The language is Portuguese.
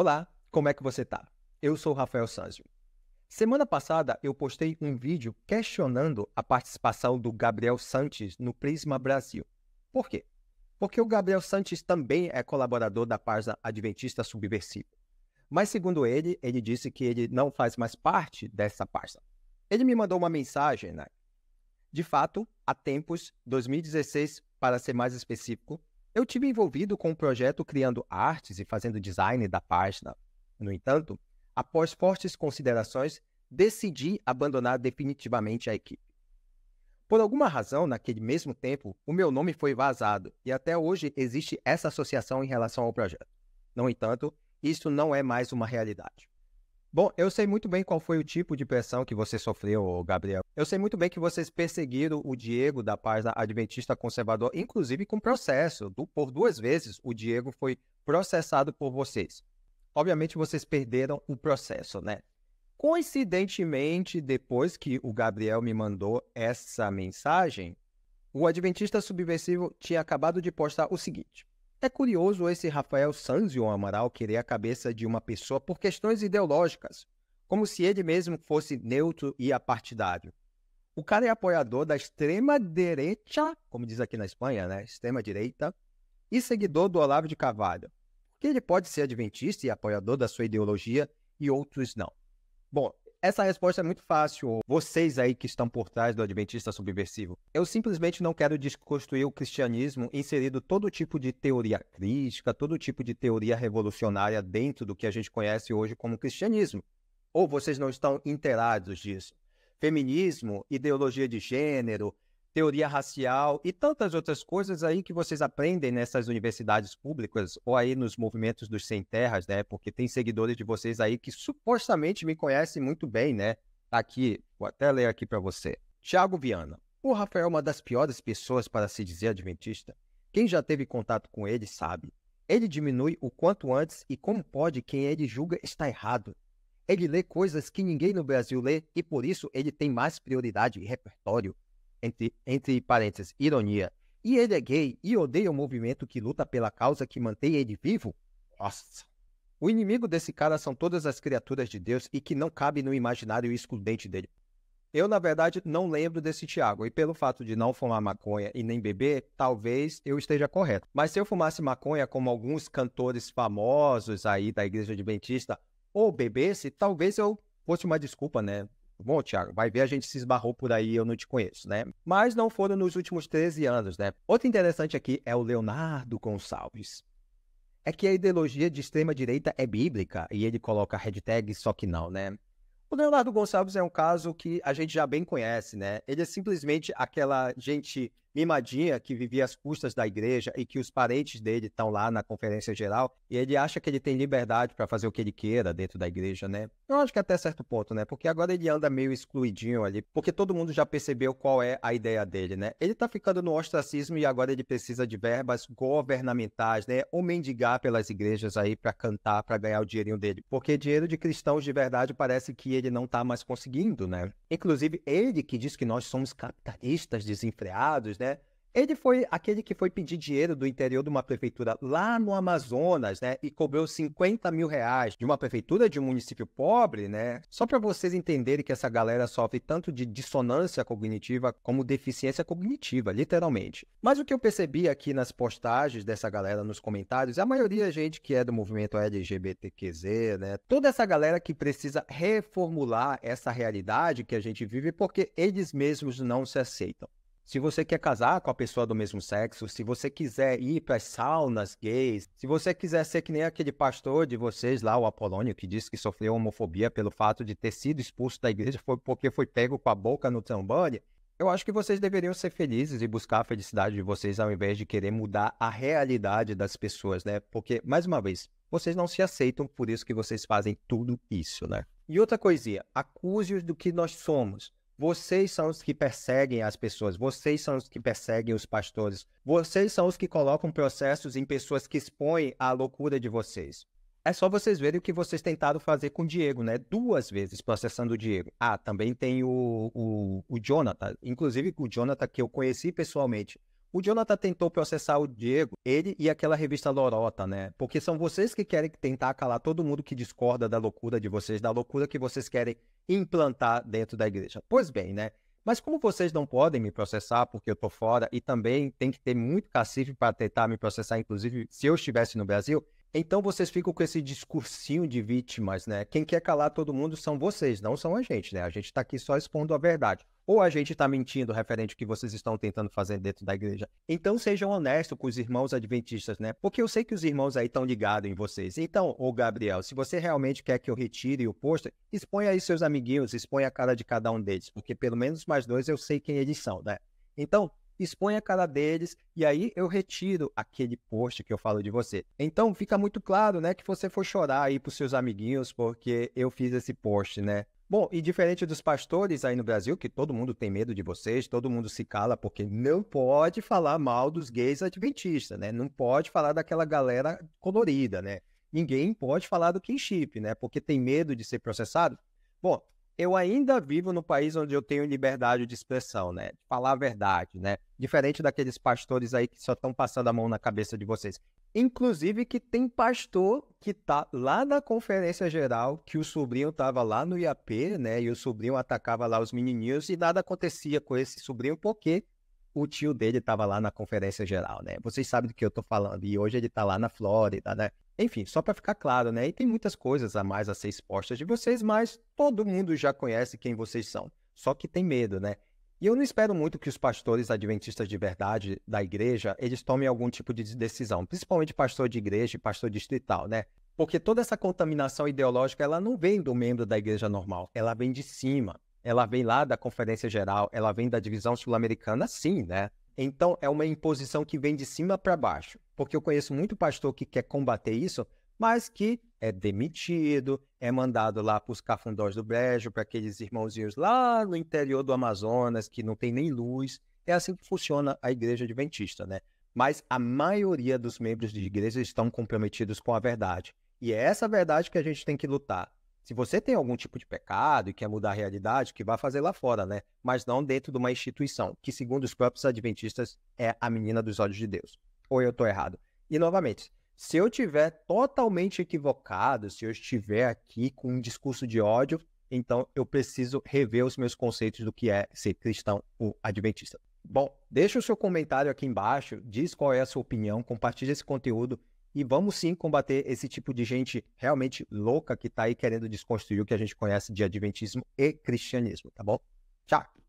Olá, como é que você tá? Eu sou Rafael Sanzio. Semana passada eu postei um vídeo questionando a participação do Gabriel Santos no Prisma Brasil. Por quê? Porque o Gabriel Santos também é colaborador da página Adventista Subversivo. Mas segundo ele, ele disse que ele não faz mais parte dessa página. Ele me mandou uma mensagem, né? De fato, há tempos, 2016 para ser mais específico, eu tive envolvido com o um projeto criando artes e fazendo design da página. No entanto, após fortes considerações, decidi abandonar definitivamente a equipe. Por alguma razão, naquele mesmo tempo, o meu nome foi vazado e até hoje existe essa associação em relação ao projeto. No entanto, isso não é mais uma realidade. Bom, eu sei muito bem qual foi o tipo de pressão que você sofreu, Gabriel. Eu sei muito bem que vocês perseguiram o Diego da página Adventista Conservador, inclusive com processo. por duas vezes o Diego foi processado por vocês. Obviamente vocês perderam o processo, né? Coincidentemente, depois que o Gabriel me mandou essa mensagem, o Adventista Subversivo tinha acabado de postar o seguinte: é curioso esse Rafael Sanzio Amaral querer a cabeça de uma pessoa por questões ideológicas, como se ele mesmo fosse neutro e apartidário. O cara é apoiador da extrema-direita, como diz aqui na Espanha, né? Extrema-direita, e seguidor do Olavo de Carvalho. Porque ele pode ser adventista e apoiador da sua ideologia e outros não. Bom, essa resposta é muito fácil. Vocês aí que estão por trás do Adventista Subversivo. Eu simplesmente não quero desconstruir o cristianismo inserido todo tipo de teoria crítica, todo tipo de teoria revolucionária dentro do que a gente conhece hoje como cristianismo. Ou vocês não estão inteirados disso. Feminismo, ideologia de gênero, teoria racial e tantas outras coisas aí que vocês aprendem nessas universidades públicas ou aí nos movimentos dos sem terras, né? Porque tem seguidores de vocês aí que supostamente me conhecem muito bem, né? Tá aqui, vou até ler aqui para você. Tiago Viana. O Rafael é uma das piores pessoas para se dizer adventista. Quem já teve contato com ele sabe. Ele diminui o quanto antes e como pode quem ele julga está errado. Ele lê coisas que ninguém no Brasil lê e por isso ele tem mais prioridade e repertório entre, entre parênteses, ironia, e ele é gay e odeia o movimento que luta pela causa que mantém ele vivo? Nossa! O inimigo desse cara são todas as criaturas de Deus e que não cabe no imaginário excludente dele. Eu, na verdade, não lembro desse Tiago, e pelo fato de não fumar maconha e nem beber, talvez eu esteja correto. Mas se eu fumasse maconha como alguns cantores famosos aí da igreja adventista, ou bebesse, talvez eu fosse uma desculpa, né? Bom, Tiago, vai ver a gente se esbarrou por aí, eu não te conheço, né? Mas não foram nos últimos 13 anos, né? Outro interessante aqui é o Leonardo Gonçalves. É que a ideologia de extrema-direita é bíblica e ele coloca hashtag só que não, né? O Leonardo Gonçalves é um caso que a gente já bem conhece, né? Ele é simplesmente aquela gente Mimadinha, que vivia às custas da igreja e que os parentes dele estão lá na conferência geral, e ele acha que ele tem liberdade para fazer o que ele queira dentro da igreja, né? Eu acho que até certo ponto, né? Porque agora ele anda meio excluidinho ali, porque todo mundo já percebeu qual é a ideia dele, né? Ele tá ficando no ostracismo e agora ele precisa de verbas governamentais, né? Ou mendigar pelas igrejas aí para cantar, para ganhar o dinheirinho dele. Porque dinheiro de cristãos de verdade parece que ele não tá mais conseguindo, né? Inclusive, ele que diz que nós somos capitalistas desenfreados, né? Ele foi aquele que foi pedir dinheiro do interior de uma prefeitura lá no Amazonas, né? E cobrou 50 mil reais de uma prefeitura de um município pobre, né? Só para vocês entenderem que essa galera sofre tanto de dissonância cognitiva como deficiência cognitiva, literalmente. Mas o que eu percebi aqui nas postagens dessa galera nos comentários, a maioria da é gente que é do movimento LGBTQZ, né? Toda essa galera que precisa reformular essa realidade que a gente vive porque eles mesmos não se aceitam. Se você quer casar com a pessoa do mesmo sexo, se você quiser ir para as saunas gays, se você quiser ser que nem aquele pastor de vocês lá, o Apolônio, que disse que sofreu homofobia pelo fato de ter sido expulso da igreja foi porque foi pego com a boca no tambor, eu acho que vocês deveriam ser felizes e buscar a felicidade de vocês ao invés de querer mudar a realidade das pessoas, né? Porque, mais uma vez, vocês não se aceitam, por isso que vocês fazem tudo isso, né? E outra coisinha, acuse-os do que nós somos. Vocês são os que perseguem as pessoas, vocês são os que perseguem os pastores, vocês são os que colocam processos em pessoas que expõem a loucura de vocês. É só vocês verem o que vocês tentaram fazer com o Diego, né? Duas vezes processando o Diego. Ah, também tem o, o, o Jonathan. Inclusive, o Jonathan que eu conheci pessoalmente. O Jonathan tentou processar o Diego, ele e aquela revista Lorota, né? Porque são vocês que querem tentar calar todo mundo que discorda da loucura de vocês, da loucura que vocês querem implantar dentro da igreja. Pois bem, né? Mas como vocês não podem me processar porque eu tô fora e também tem que ter muito cacife para tentar me processar, inclusive se eu estivesse no Brasil, então vocês ficam com esse discursinho de vítimas, né? Quem quer calar todo mundo são vocês, não são a gente, né? A gente está aqui só expondo a verdade ou a gente está mentindo referente ao que vocês estão tentando fazer dentro da igreja. Então sejam honestos com os irmãos adventistas, né? Porque eu sei que os irmãos aí estão ligados em vocês. Então, ô Gabriel, se você realmente quer que eu retire o pôster, expõe aí seus amiguinhos, expõe a cara de cada um deles, porque pelo menos mais dois eu sei quem eles são, né? Então, expõe a cara deles e aí eu retiro aquele post que eu falo de você. Então fica muito claro, né, que você for chorar aí pros seus amiguinhos porque eu fiz esse post, né? Bom, e diferente dos pastores aí no Brasil, que todo mundo tem medo de vocês, todo mundo se cala porque não pode falar mal dos gays adventistas, né? Não pode falar daquela galera colorida, né? Ninguém pode falar do kinship, né? Porque tem medo de ser processado. Bom, eu ainda vivo no país onde eu tenho liberdade de expressão, né? De falar a verdade, né? Diferente daqueles pastores aí que só estão passando a mão na cabeça de vocês. Inclusive que tem pastor que tá lá na conferência geral, que o sobrinho tava lá no IAP, né? E o sobrinho atacava lá os menininhos e nada acontecia com esse sobrinho porque o tio dele estava lá na conferência geral, né? Vocês sabem do que eu estou falando. E hoje ele está lá na Flórida, né? Enfim, só para ficar claro, né? E tem muitas coisas a mais a ser expostas de vocês, mas todo mundo já conhece quem vocês são. Só que tem medo, né? E eu não espero muito que os pastores adventistas de verdade da igreja, eles tomem algum tipo de decisão, principalmente pastor de igreja e pastor distrital, né? Porque toda essa contaminação ideológica, ela não vem do membro da igreja normal, ela vem de cima ela vem lá da Conferência Geral, ela vem da divisão sul-americana, sim, né? Então é uma imposição que vem de cima para baixo, porque eu conheço muito pastor que quer combater isso, mas que é demitido, é mandado lá para os cafundós do brejo, para aqueles irmãozinhos lá no interior do Amazonas que não tem nem luz. É assim que funciona a igreja adventista, né? Mas a maioria dos membros de igreja estão comprometidos com a verdade. E é essa verdade que a gente tem que lutar. Se você tem algum tipo de pecado e quer mudar a realidade, que vá fazer lá fora, né? Mas não dentro de uma instituição, que segundo os próprios adventistas é a menina dos olhos de Deus. Ou eu estou errado? E novamente, se eu tiver totalmente equivocado, se eu estiver aqui com um discurso de ódio, então eu preciso rever os meus conceitos do que é ser cristão ou adventista. Bom, deixa o seu comentário aqui embaixo, diz qual é a sua opinião, compartilhe esse conteúdo e vamos sim combater esse tipo de gente realmente louca que está aí querendo desconstruir o que a gente conhece de adventismo e cristianismo, tá bom? Tchau!